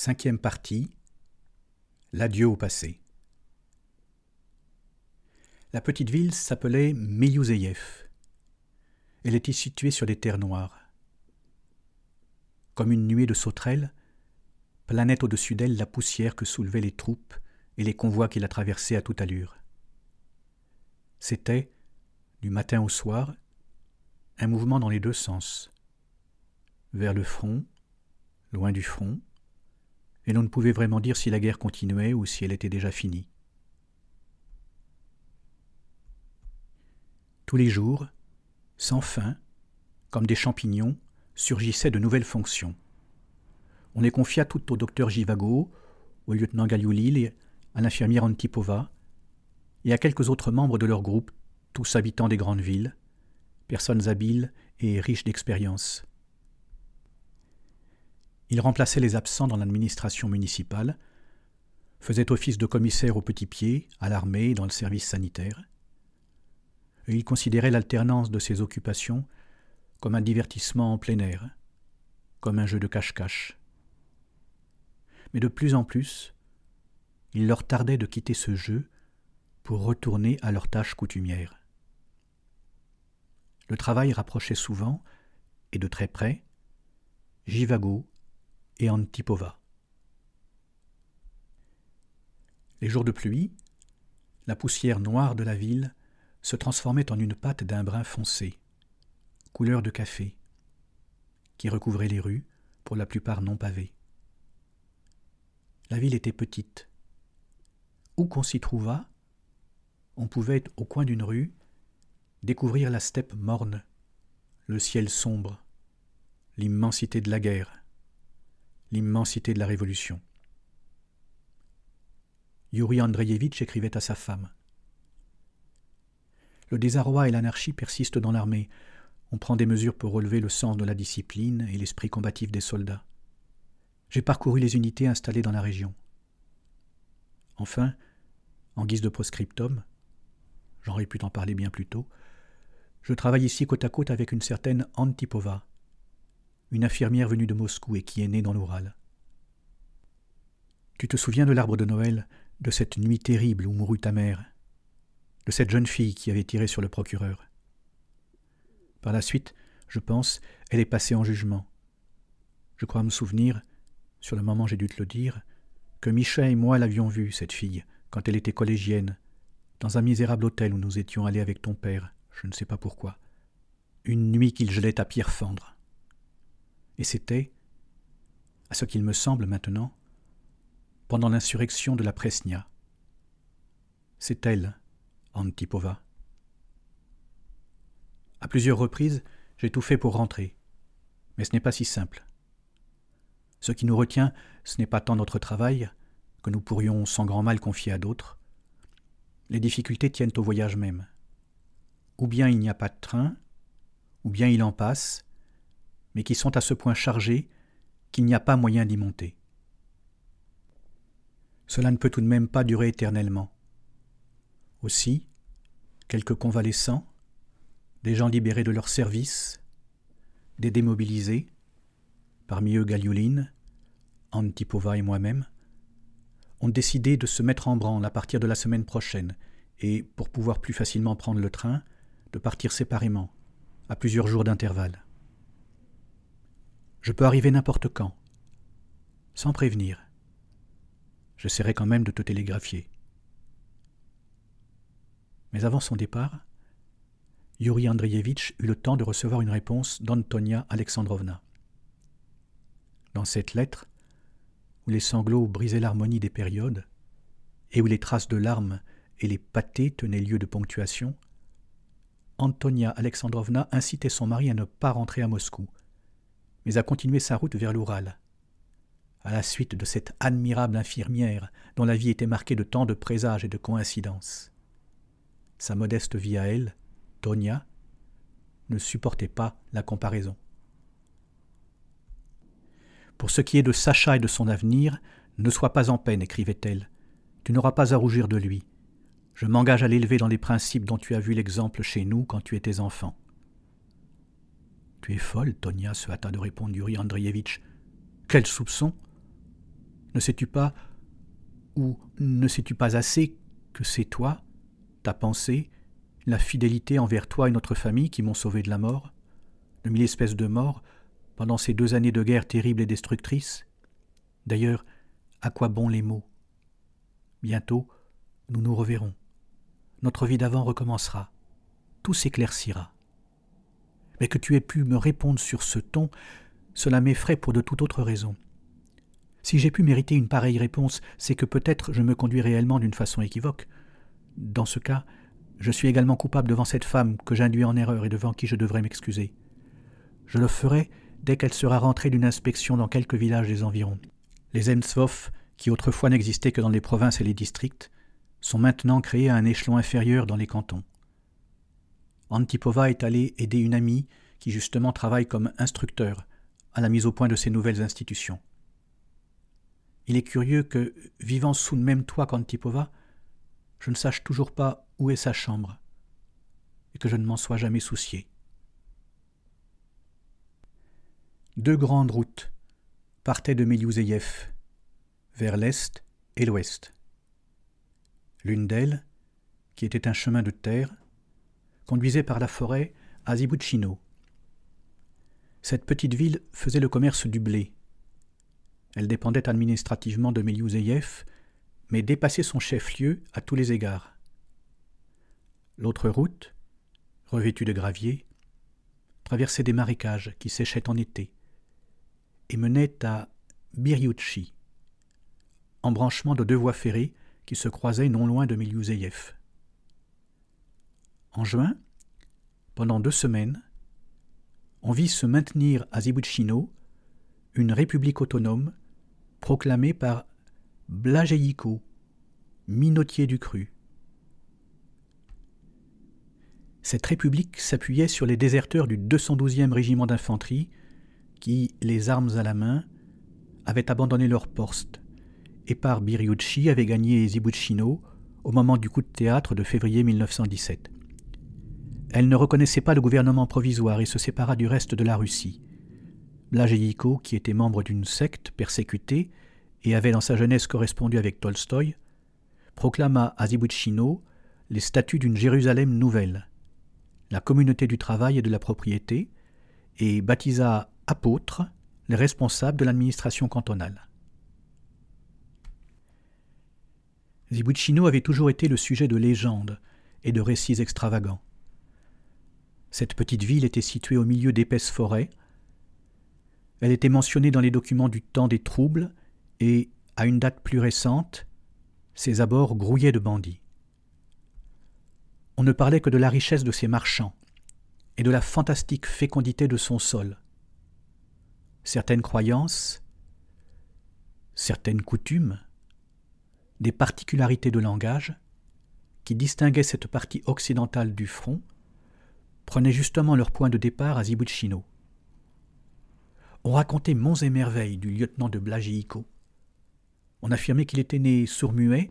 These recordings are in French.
Cinquième partie L'adieu au passé. La petite ville s'appelait Meyouzeyev. Elle était située sur des terres noires. Comme une nuée de sauterelles, planait au-dessus d'elle la poussière que soulevaient les troupes et les convois qui la traversaient à toute allure. C'était, du matin au soir, un mouvement dans les deux sens. Vers le front, loin du front, mais l'on ne pouvait vraiment dire si la guerre continuait ou si elle était déjà finie. Tous les jours, sans fin, comme des champignons, surgissaient de nouvelles fonctions. On les confia toutes au docteur Givago, au lieutenant Galioulil, à l'infirmière Antipova, et à quelques autres membres de leur groupe, tous habitants des grandes villes, personnes habiles et riches d'expérience. Il remplaçait les absents dans l'administration municipale, faisait office de commissaire au petit pied, à l'armée et dans le service sanitaire. Et il considérait l'alternance de ses occupations comme un divertissement en plein air, comme un jeu de cache-cache. Mais de plus en plus, il leur tardait de quitter ce jeu pour retourner à leurs tâches coutumières. Le travail rapprochait souvent, et de très près, Jivago et Antipova. Les jours de pluie, la poussière noire de la ville se transformait en une pâte d'un brun foncé, couleur de café, qui recouvrait les rues, pour la plupart non pavées. La ville était petite. Où qu'on s'y trouvât, on pouvait, au coin d'une rue, découvrir la steppe morne, le ciel sombre, l'immensité de la guerre l'immensité de la révolution. Yuri Andreevitch écrivait à sa femme. Le désarroi et l'anarchie persistent dans l'armée. On prend des mesures pour relever le sens de la discipline et l'esprit combatif des soldats. J'ai parcouru les unités installées dans la région. Enfin, en guise de proscriptum, j'aurais pu en parler bien plus tôt, je travaille ici côte à côte avec une certaine Antipova, une infirmière venue de Moscou et qui est née dans l'Oural. Tu te souviens de l'arbre de Noël, de cette nuit terrible où mourut ta mère, de cette jeune fille qui avait tiré sur le procureur. Par la suite, je pense, elle est passée en jugement. Je crois me souvenir, sur le moment j'ai dû te le dire, que Michel et moi l'avions vue, cette fille, quand elle était collégienne, dans un misérable hôtel où nous étions allés avec ton père, je ne sais pas pourquoi, une nuit qu'il gelait à pierre fendre et c'était, à ce qu'il me semble maintenant, pendant l'insurrection de la Presnia. C'est elle, Antipova. À plusieurs reprises, j'ai tout fait pour rentrer, mais ce n'est pas si simple. Ce qui nous retient, ce n'est pas tant notre travail, que nous pourrions sans grand mal confier à d'autres. Les difficultés tiennent au voyage même. Ou bien il n'y a pas de train, ou bien il en passe, mais qui sont à ce point chargés qu'il n'y a pas moyen d'y monter. Cela ne peut tout de même pas durer éternellement. Aussi, quelques convalescents, des gens libérés de leur service, des démobilisés, parmi eux Galiouline, Antipova et moi-même, ont décidé de se mettre en branle à partir de la semaine prochaine et, pour pouvoir plus facilement prendre le train, de partir séparément, à plusieurs jours d'intervalle. Je peux arriver n'importe quand. Sans prévenir. J'essaierai quand même de te télégraphier. Mais avant son départ, Yuri Andreevitch eut le temps de recevoir une réponse d'Antonia Alexandrovna. Dans cette lettre, où les sanglots brisaient l'harmonie des périodes, et où les traces de larmes et les pâtés tenaient lieu de ponctuation, Antonia Alexandrovna incitait son mari à ne pas rentrer à Moscou, mais a continué sa route vers l'Oural. À la suite de cette admirable infirmière dont la vie était marquée de tant de présages et de coïncidences. Sa modeste vie à elle, Tonia, ne supportait pas la comparaison. Pour ce qui est de Sacha et de son avenir, ne sois pas en peine, écrivait-elle. Tu n'auras pas à rougir de lui. Je m'engage à l'élever dans les principes dont tu as vu l'exemple chez nous quand tu étais enfant. Tu es folle, Tonia, se hâta de répondre Yuri Andreevitch. Quel soupçon Ne sais-tu pas, ou ne sais-tu pas assez, que c'est toi, ta pensée, la fidélité envers toi et notre famille qui m'ont sauvé de la mort, de mille espèces de morts, pendant ces deux années de guerre terrible et destructrice D'ailleurs, à quoi bon les mots Bientôt, nous nous reverrons. Notre vie d'avant recommencera. Tout s'éclaircira mais que tu aies pu me répondre sur ce ton, cela m'effraie pour de toute autre raison. Si j'ai pu mériter une pareille réponse, c'est que peut-être je me conduis réellement d'une façon équivoque. Dans ce cas, je suis également coupable devant cette femme que j'induis en erreur et devant qui je devrais m'excuser. Je le ferai dès qu'elle sera rentrée d'une inspection dans quelques villages des environs. Les Emsvoff, qui autrefois n'existaient que dans les provinces et les districts, sont maintenant créés à un échelon inférieur dans les cantons. Antipova est allée aider une amie qui justement travaille comme instructeur à la mise au point de ces nouvelles institutions. Il est curieux que, vivant sous le même toit qu'Antipova, je ne sache toujours pas où est sa chambre, et que je ne m'en sois jamais soucié. Deux grandes routes partaient de meliouzeïef vers l'est et l'ouest. L'une d'elles, qui était un chemin de terre, conduisait par la forêt à Zibuchino. Cette petite ville faisait le commerce du blé. Elle dépendait administrativement de Meliouzeïev, mais dépassait son chef-lieu à tous les égards. L'autre route, revêtue de gravier, traversait des marécages qui séchaient en été et menait à Biriouchi, embranchement de deux voies ferrées qui se croisaient non loin de Miliouzeyev. En juin, pendant deux semaines, on vit se maintenir à Zibuchino une république autonome proclamée par Blajeiko, minotier du cru. Cette république s'appuyait sur les déserteurs du 212e régiment d'infanterie qui, les armes à la main, avaient abandonné leur poste et par Biryuchi avaient gagné Zibuchino au moment du coup de théâtre de février 1917. Elle ne reconnaissait pas le gouvernement provisoire et se sépara du reste de la Russie. Blajeïko, qui était membre d'une secte persécutée et avait dans sa jeunesse correspondu avec Tolstoï, proclama à Zibuchino les statuts d'une Jérusalem nouvelle, la communauté du travail et de la propriété, et baptisa apôtres les responsables de l'administration cantonale. Zibuchino avait toujours été le sujet de légendes et de récits extravagants. Cette petite ville était située au milieu d'épaisses forêts. Elle était mentionnée dans les documents du temps des troubles, et, à une date plus récente, ses abords grouillaient de bandits. On ne parlait que de la richesse de ses marchands et de la fantastique fécondité de son sol. Certaines croyances, certaines coutumes, des particularités de langage qui distinguaient cette partie occidentale du front prenaient justement leur point de départ à Zibuchino. On racontait monts et merveilles du lieutenant de Blagiico. On affirmait qu'il était né sourd-muet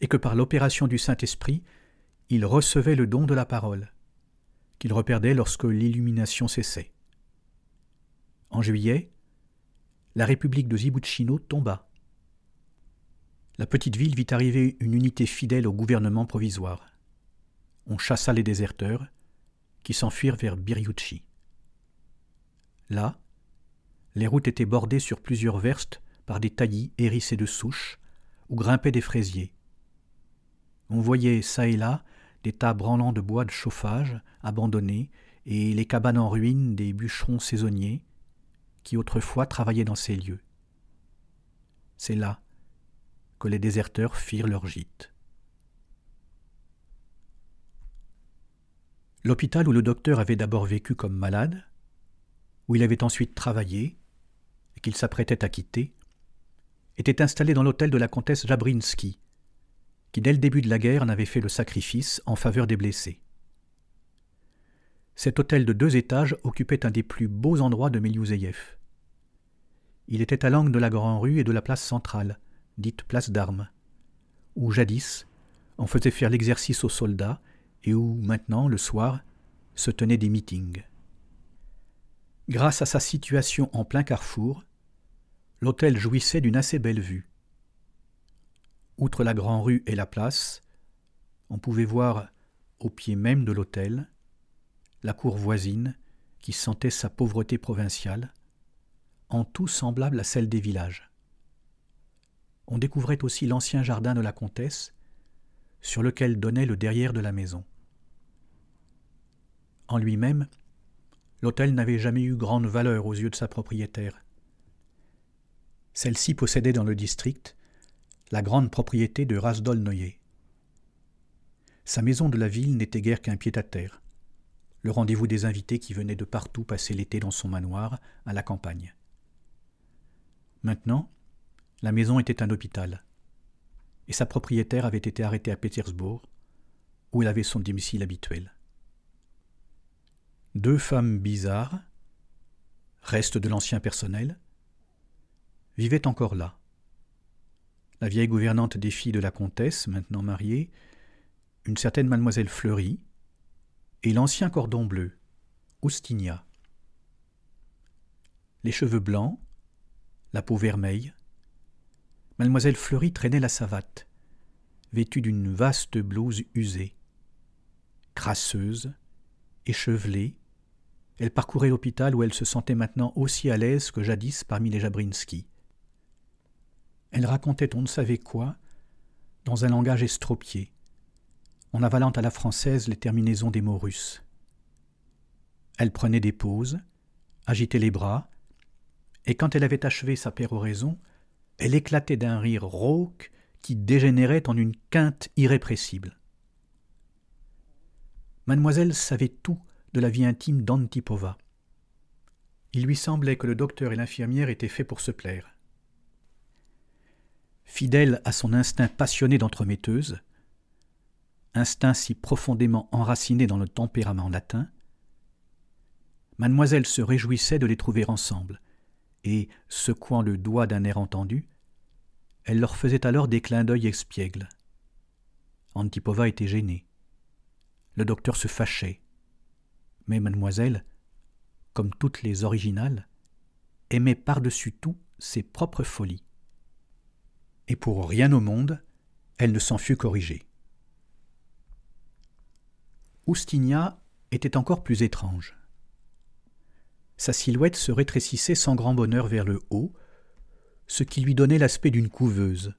et que par l'opération du Saint-Esprit, il recevait le don de la parole, qu'il reperdait lorsque l'illumination cessait. En juillet, la République de Zibuchino tomba. La petite ville vit arriver une unité fidèle au gouvernement provisoire. On chassa les déserteurs, qui s'enfuirent vers Biriuchi. Là, les routes étaient bordées sur plusieurs verstes par des taillis hérissés de souches, où grimpaient des fraisiers. On voyait çà et là des tas branlants de bois de chauffage abandonnés et les cabanes en ruine des bûcherons saisonniers qui autrefois travaillaient dans ces lieux. C'est là que les déserteurs firent leur gîte. L'hôpital où le docteur avait d'abord vécu comme malade, où il avait ensuite travaillé, et qu'il s'apprêtait à quitter, était installé dans l'hôtel de la comtesse Jabrinski, qui dès le début de la guerre n'avait fait le sacrifice en faveur des blessés. Cet hôtel de deux étages occupait un des plus beaux endroits de Miliouzeïev. Il était à l'angle de la Grande Rue et de la place centrale, dite place d'armes, où jadis on faisait faire l'exercice aux soldats et où, maintenant, le soir, se tenaient des meetings. Grâce à sa situation en plein carrefour, l'hôtel jouissait d'une assez belle vue. Outre la grande rue et la place, on pouvait voir, au pied même de l'hôtel, la cour voisine qui sentait sa pauvreté provinciale, en tout semblable à celle des villages. On découvrait aussi l'ancien jardin de la comtesse, sur lequel donnait le derrière de la maison. En lui-même, l'hôtel n'avait jamais eu grande valeur aux yeux de sa propriétaire. Celle-ci possédait dans le district la grande propriété de rasdol Sa maison de la ville n'était guère qu'un pied-à-terre, le rendez-vous des invités qui venaient de partout passer l'été dans son manoir, à la campagne. Maintenant, la maison était un hôpital et sa propriétaire avait été arrêtée à Pétersbourg, où elle avait son domicile habituel. Deux femmes bizarres, restes de l'ancien personnel, vivaient encore là. La vieille gouvernante des filles de la comtesse, maintenant mariée, une certaine mademoiselle Fleury, et l'ancien cordon bleu, Oustinia. Les cheveux blancs, la peau vermeille, Mademoiselle Fleury traînait la savate, vêtue d'une vaste blouse usée. Crasseuse, échevelée, elle parcourait l'hôpital où elle se sentait maintenant aussi à l'aise que jadis parmi les Jabrinski. Elle racontait on ne savait quoi, dans un langage estropié, en avalant à la française les terminaisons des mots russes. Elle prenait des pauses, agitait les bras, et quand elle avait achevé sa péroraison, elle éclatait d'un rire rauque qui dégénérait en une quinte irrépressible. Mademoiselle savait tout de la vie intime d'Antipova. Il lui semblait que le docteur et l'infirmière étaient faits pour se plaire. Fidèle à son instinct passionné d'entremetteuse, instinct si profondément enraciné dans le tempérament latin, mademoiselle se réjouissait de les trouver ensemble, et, secouant le doigt d'un air entendu, elle leur faisait alors des clins d'œil expiègles. Antipova était gênée. Le docteur se fâchait. Mais mademoiselle, comme toutes les originales, aimait par-dessus tout ses propres folies. Et pour rien au monde, elle ne s'en fut corrigée. Oustinia était encore plus étrange sa silhouette se rétrécissait sans grand bonheur vers le haut, ce qui lui donnait l'aspect d'une couveuse.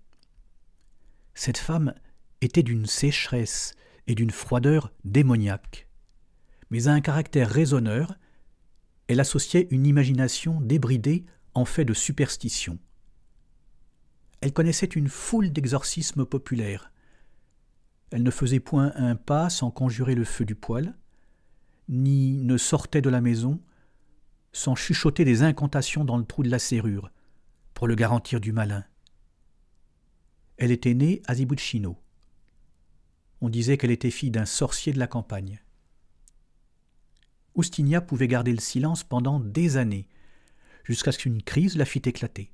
Cette femme était d'une sécheresse et d'une froideur démoniaque, mais à un caractère raisonneur, elle associait une imagination débridée en fait de superstition. Elle connaissait une foule d'exorcismes populaires. Elle ne faisait point un pas sans conjurer le feu du poêle, ni ne sortait de la maison sans chuchoter des incantations dans le trou de la serrure, pour le garantir du malin. Elle était née à Zibuccino. On disait qu'elle était fille d'un sorcier de la campagne. Oustinia pouvait garder le silence pendant des années, jusqu'à ce qu'une crise la fît éclater.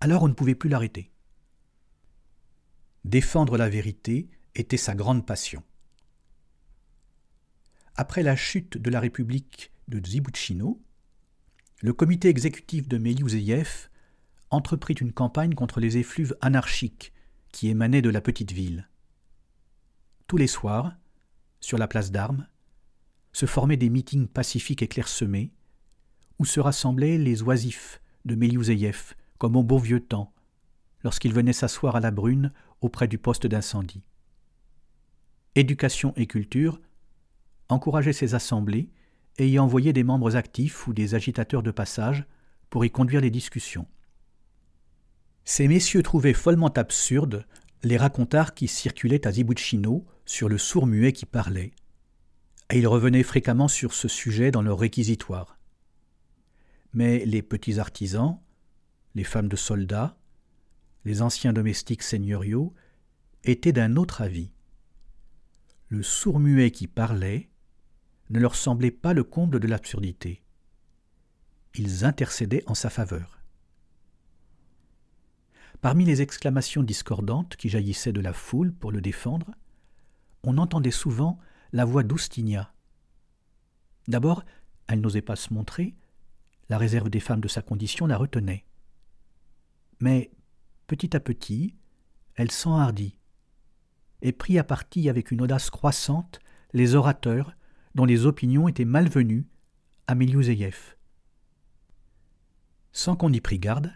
Alors on ne pouvait plus l'arrêter. Défendre la vérité était sa grande passion. Après la chute de la République de Zibuccino, le comité exécutif de Meliouzeyev entreprit une campagne contre les effluves anarchiques qui émanaient de la petite ville. Tous les soirs, sur la place d'armes, se formaient des meetings pacifiques et clairsemés, où se rassemblaient les oisifs de Meliouzeïev, comme au beau vieux temps, lorsqu'ils venaient s'asseoir à la brune auprès du poste d'incendie. Éducation et culture encourageaient ces assemblées et y envoyer des membres actifs ou des agitateurs de passage pour y conduire les discussions. Ces messieurs trouvaient follement absurdes les racontars qui circulaient à Zibuchino sur le sourd-muet qui parlait, et ils revenaient fréquemment sur ce sujet dans leurs réquisitoires. Mais les petits artisans, les femmes de soldats, les anciens domestiques seigneuriaux étaient d'un autre avis. Le sourd-muet qui parlait ne leur semblait pas le comble de l'absurdité. Ils intercédaient en sa faveur. Parmi les exclamations discordantes qui jaillissaient de la foule pour le défendre, on entendait souvent la voix d'Oustinia. D'abord, elle n'osait pas se montrer, la réserve des femmes de sa condition la retenait. Mais, petit à petit, elle s'enhardit et prit à partie avec une audace croissante les orateurs dont les opinions étaient malvenues à Meliouzeyev. Sans qu'on y prît garde,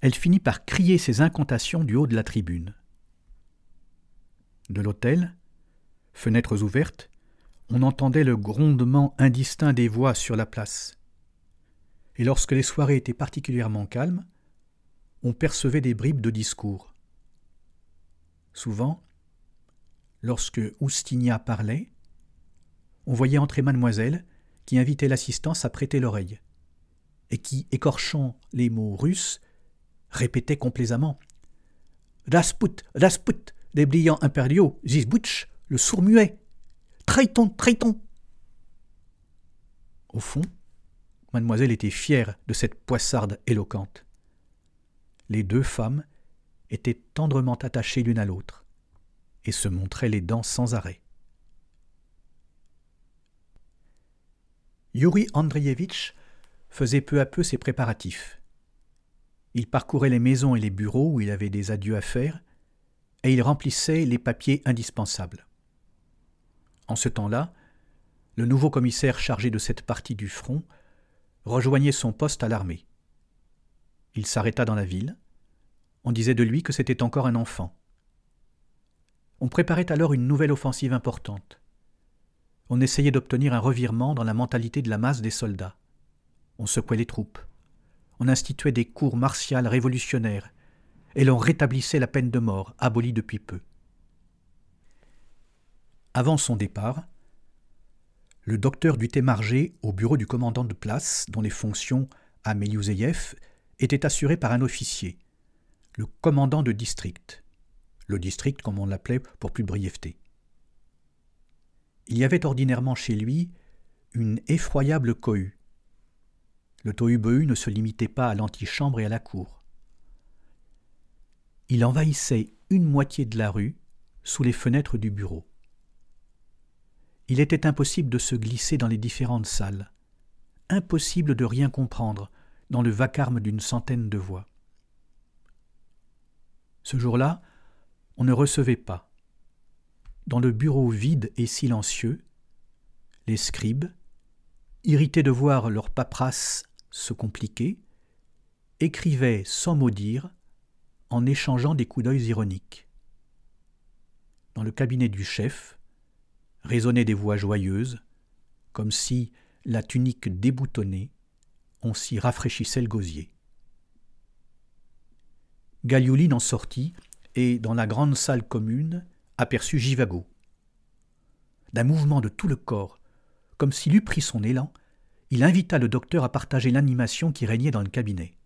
elle finit par crier ses incantations du haut de la tribune. De l'hôtel, fenêtres ouvertes, on entendait le grondement indistinct des voix sur la place. Et lorsque les soirées étaient particulièrement calmes, on percevait des bribes de discours. Souvent, lorsque Oustinia parlait, on voyait entrer mademoiselle, qui invitait l'assistance à prêter l'oreille, et qui, écorchant les mots russes, répétait complaisamment Rasput, Rasput, les brillants impériaux, Zizbutch, le sourd-muet, Traiton, Traiton Au fond, mademoiselle était fière de cette poissarde éloquente. Les deux femmes étaient tendrement attachées l'une à l'autre et se montraient les dents sans arrêt. Yuri Andrievitch faisait peu à peu ses préparatifs. Il parcourait les maisons et les bureaux où il avait des adieux à faire, et il remplissait les papiers indispensables. En ce temps-là, le nouveau commissaire chargé de cette partie du front rejoignait son poste à l'armée. Il s'arrêta dans la ville. On disait de lui que c'était encore un enfant. On préparait alors une nouvelle offensive importante on essayait d'obtenir un revirement dans la mentalité de la masse des soldats. On secouait les troupes. On instituait des cours martiales révolutionnaires. Et l'on rétablissait la peine de mort, abolie depuis peu. Avant son départ, le docteur émarger au bureau du commandant de place, dont les fonctions à Meliouzéiev étaient assurées par un officier, le commandant de district, le district comme on l'appelait pour plus brièveté il y avait ordinairement chez lui une effroyable cohue. Le tohu-bohu ne se limitait pas à l'antichambre et à la cour. Il envahissait une moitié de la rue, sous les fenêtres du bureau. Il était impossible de se glisser dans les différentes salles, impossible de rien comprendre dans le vacarme d'une centaine de voix. Ce jour-là, on ne recevait pas dans le bureau vide et silencieux, les scribes, irrités de voir leur paperasse se compliquer, écrivaient sans mot dire, en échangeant des coups d'œil ironiques. Dans le cabinet du chef, résonnaient des voix joyeuses, comme si, la tunique déboutonnée, on s'y rafraîchissait le gosier. Galiouline en sortit, et dans la grande salle commune, aperçut Givago. D'un mouvement de tout le corps, comme s'il eût pris son élan, il invita le docteur à partager l'animation qui régnait dans le cabinet.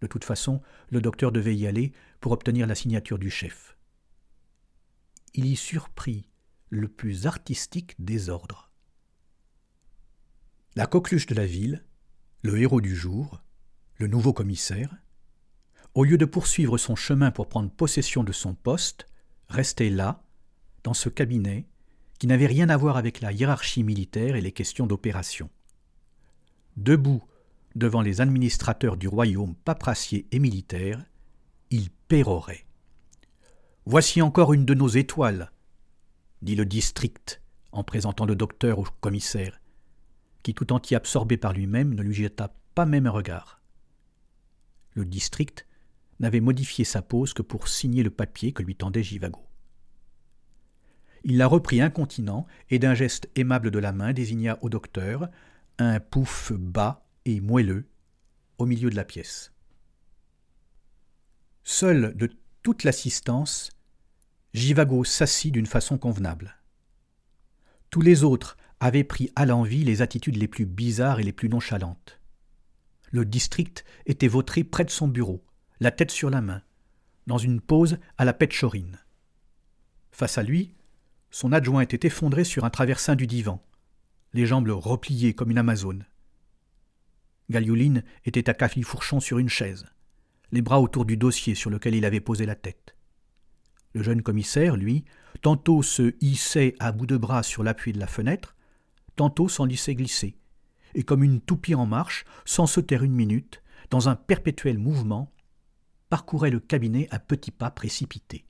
De toute façon, le docteur devait y aller pour obtenir la signature du chef. Il y surprit le plus artistique désordre. La coqueluche de la ville, le héros du jour, le nouveau commissaire, au lieu de poursuivre son chemin pour prendre possession de son poste, restait là, dans ce cabinet, qui n'avait rien à voir avec la hiérarchie militaire et les questions d'opération. Debout, devant les administrateurs du royaume papracier et militaire, il pérorait. Voici encore une de nos étoiles, dit le district en présentant le docteur au commissaire, qui tout entier absorbé par lui-même ne lui jeta pas même un regard. Le district n'avait modifié sa pose que pour signer le papier que lui tendait Givago. Il la reprit incontinent et d'un geste aimable de la main désigna au docteur un pouf bas et moelleux au milieu de la pièce. Seul de toute l'assistance, Givago s'assit d'une façon convenable. Tous les autres avaient pris à l'envi les attitudes les plus bizarres et les plus nonchalantes. Le district était vautré près de son bureau, la tête sur la main, dans une pose à la chorine Face à lui, son adjoint était effondré sur un traversin du divan, les jambes repliées comme une amazone. Galiouline était à Fourchon sur une chaise, les bras autour du dossier sur lequel il avait posé la tête. Le jeune commissaire, lui, tantôt se hissait à bout de bras sur l'appui de la fenêtre, tantôt s'en laissait glisser, et comme une toupie en marche, sans se taire une minute, dans un perpétuel mouvement, parcourait le cabinet à petits pas précipités.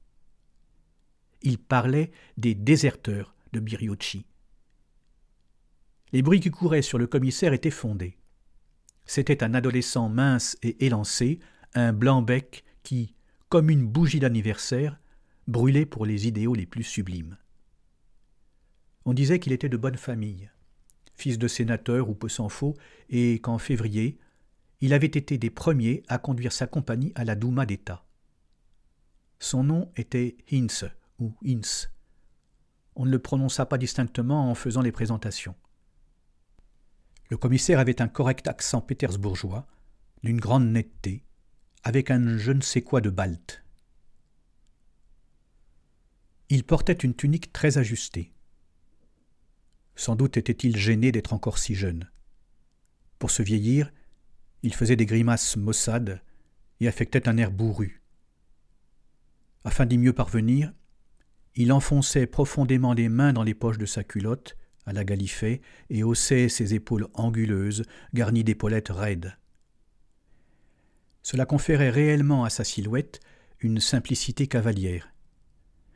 Il parlait des déserteurs de Biriochi. Les bruits qui couraient sur le commissaire étaient fondés. C'était un adolescent mince et élancé, un blanc-bec qui, comme une bougie d'anniversaire, brûlait pour les idéaux les plus sublimes. On disait qu'il était de bonne famille, fils de sénateur ou peu s'en faut, et qu'en février, il avait été des premiers à conduire sa compagnie à la Douma d'État. Son nom était Hinz ou Hinz. On ne le prononça pas distinctement en faisant les présentations. Le commissaire avait un correct accent pétersbourgeois, d'une grande netteté, avec un je ne sais quoi de balte. Il portait une tunique très ajustée. Sans doute était-il gêné d'être encore si jeune. Pour se vieillir, il faisait des grimaces maussades et affectait un air bourru. Afin d'y mieux parvenir, il enfonçait profondément les mains dans les poches de sa culotte, à la galifée, et haussait ses épaules anguleuses, garnies d'épaulettes raides. Cela conférait réellement à sa silhouette une simplicité cavalière,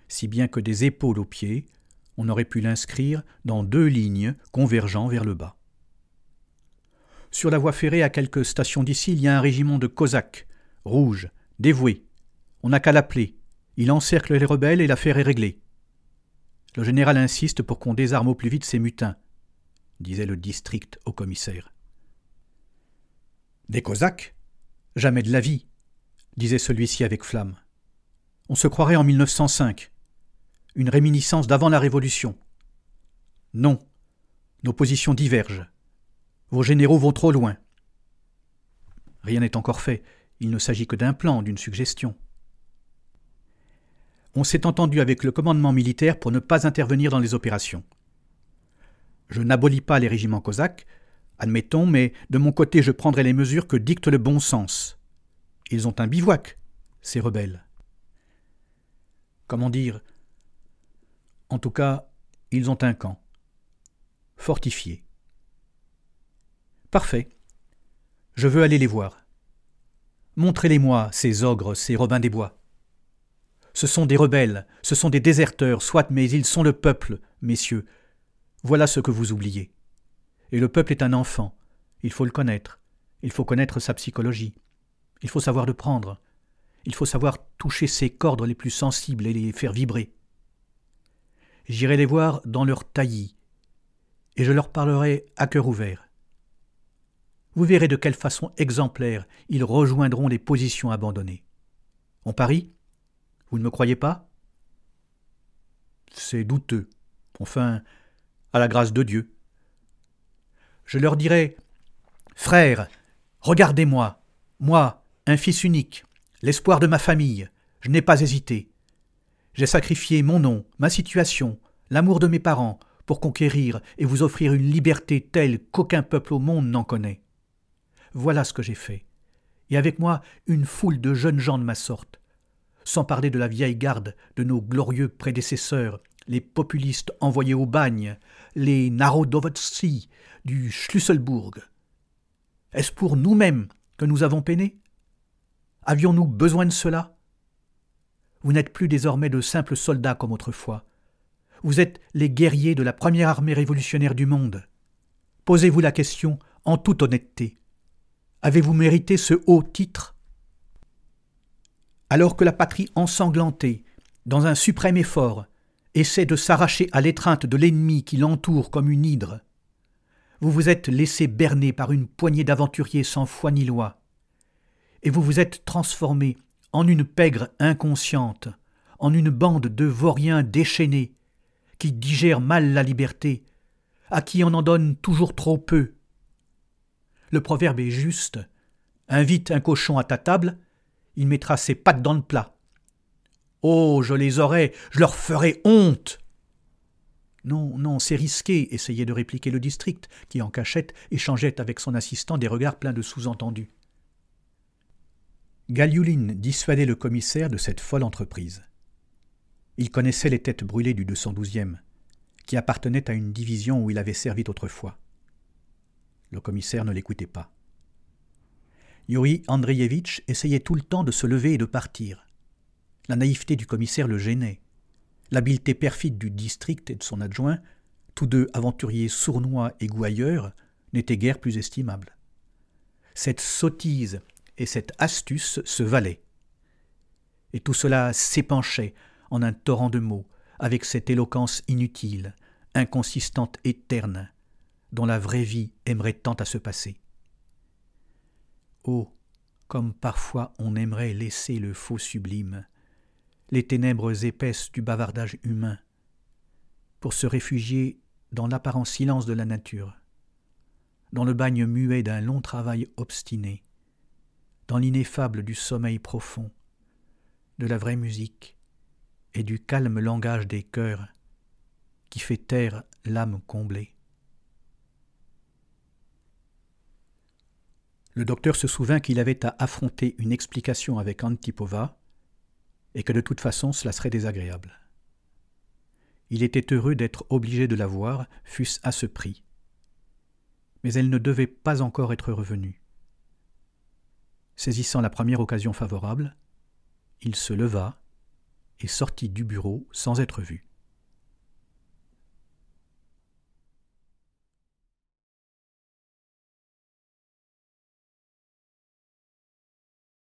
si bien que des épaules aux pieds, on aurait pu l'inscrire dans deux lignes convergeant vers le bas. Sur la voie ferrée, à quelques stations d'ici, il y a un régiment de cosaques, rouges, dévoués. On n'a qu'à l'appeler. Il encercle les rebelles et l'affaire est réglée. Le général insiste pour qu'on désarme au plus vite ces mutins, disait le district au commissaire. Des cosaques Jamais de la vie, disait celui-ci avec flamme. On se croirait en 1905, une réminiscence d'avant la Révolution. Non, nos positions divergent. Vos généraux vont trop loin. Rien n'est encore fait. Il ne s'agit que d'un plan, d'une suggestion. On s'est entendu avec le commandement militaire pour ne pas intervenir dans les opérations. Je n'abolis pas les régiments cosaques, admettons, mais de mon côté je prendrai les mesures que dicte le bon sens. Ils ont un bivouac, ces rebelles. Comment dire En tout cas, ils ont un camp. Fortifié. Parfait. Je veux aller les voir. Montrez-les-moi, ces ogres, ces Robins des Bois. Ce sont des rebelles, ce sont des déserteurs, soit, mais ils sont le peuple, messieurs. Voilà ce que vous oubliez. Et le peuple est un enfant. Il faut le connaître. Il faut connaître sa psychologie. Il faut savoir le prendre. Il faut savoir toucher ses cordes les plus sensibles et les faire vibrer. J'irai les voir dans leur taillis, et je leur parlerai à cœur ouvert vous verrez de quelle façon exemplaire ils rejoindront les positions abandonnées. En Paris, Vous ne me croyez pas C'est douteux. Enfin, à la grâce de Dieu. Je leur dirai Frères, regardez-moi, moi, un fils unique, l'espoir de ma famille, je n'ai pas hésité. J'ai sacrifié mon nom, ma situation, l'amour de mes parents pour conquérir et vous offrir une liberté telle qu'aucun peuple au monde n'en connaît. Voilà ce que j'ai fait. Et avec moi, une foule de jeunes gens de ma sorte. Sans parler de la vieille garde de nos glorieux prédécesseurs, les populistes envoyés au bagne, les narodovotsi du Schlüsselbourg. Est-ce pour nous-mêmes que nous avons peiné Avions-nous besoin de cela Vous n'êtes plus désormais de simples soldats comme autrefois. Vous êtes les guerriers de la première armée révolutionnaire du monde. Posez-vous la question en toute honnêteté. Avez-vous mérité ce haut titre Alors que la patrie ensanglantée, dans un suprême effort, essaie de s'arracher à l'étreinte de l'ennemi qui l'entoure comme une hydre, vous vous êtes laissé berner par une poignée d'aventuriers sans foi ni loi, et vous vous êtes transformé en une pègre inconsciente, en une bande de vauriens déchaînés, qui digèrent mal la liberté, à qui on en donne toujours trop peu, le proverbe est juste. Invite un cochon à ta table, il mettra ses pattes dans le plat. Oh, je les aurai, je leur ferai honte. Non, non, c'est risqué, essayait de répliquer le district, qui en cachette échangeait avec son assistant des regards pleins de sous-entendus. Galiouline dissuadait le commissaire de cette folle entreprise. Il connaissait les têtes brûlées du 212e, qui appartenait à une division où il avait servi autrefois. Le commissaire ne l'écoutait pas. Yuri Andreevitch essayait tout le temps de se lever et de partir. La naïveté du commissaire le gênait. L'habileté perfide du district et de son adjoint, tous deux aventuriers sournois et gouailleurs, n'étaient guère plus estimables. Cette sottise et cette astuce se valaient. Et tout cela s'épanchait en un torrent de mots, avec cette éloquence inutile, inconsistante et terne, dont la vraie vie aimerait tant à se passer. Oh, comme parfois on aimerait laisser le faux sublime, les ténèbres épaisses du bavardage humain, pour se réfugier dans l'apparent silence de la nature, dans le bagne muet d'un long travail obstiné, dans l'ineffable du sommeil profond, de la vraie musique et du calme langage des cœurs qui fait taire l'âme comblée. Le docteur se souvint qu'il avait à affronter une explication avec Antipova et que de toute façon cela serait désagréable. Il était heureux d'être obligé de la voir, fût-ce à ce prix. Mais elle ne devait pas encore être revenue. Saisissant la première occasion favorable, il se leva et sortit du bureau sans être vu.